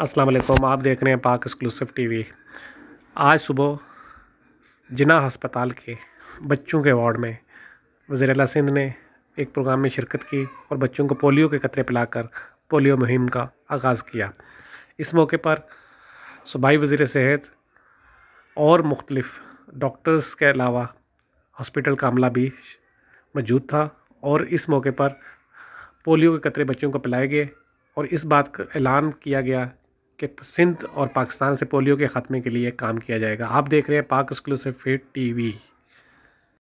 अस्सलाम वालेकुम आप देख रहे हैं पाक एक्सक्लूसिव टीवी आज सुबह जिना हस्पताल के बच्चों के वार्ड में वजीर सिंध ने एक प्रोग्राम में शिरकत की और बच्चों को पोलियो के कतरे पिलाकर पोलियो मुहिम का आगाज़ किया इस मौके पर सूबाई वजीर सेहत और मुख्तलफ़ डॉक्टर्स के अलावा हॉस्पिटल का अमला भी मौजूद था और इस मौके पर पोलियो के कतरे बच्चों को पिलाए गए और इस बात का ऐलान किया गया कि सिंध और पाकिस्तान से पोलियो के ख़त्मे के लिए काम किया जाएगा आप देख रहे हैं पाक एक्सक्लूसिव फिट टीवी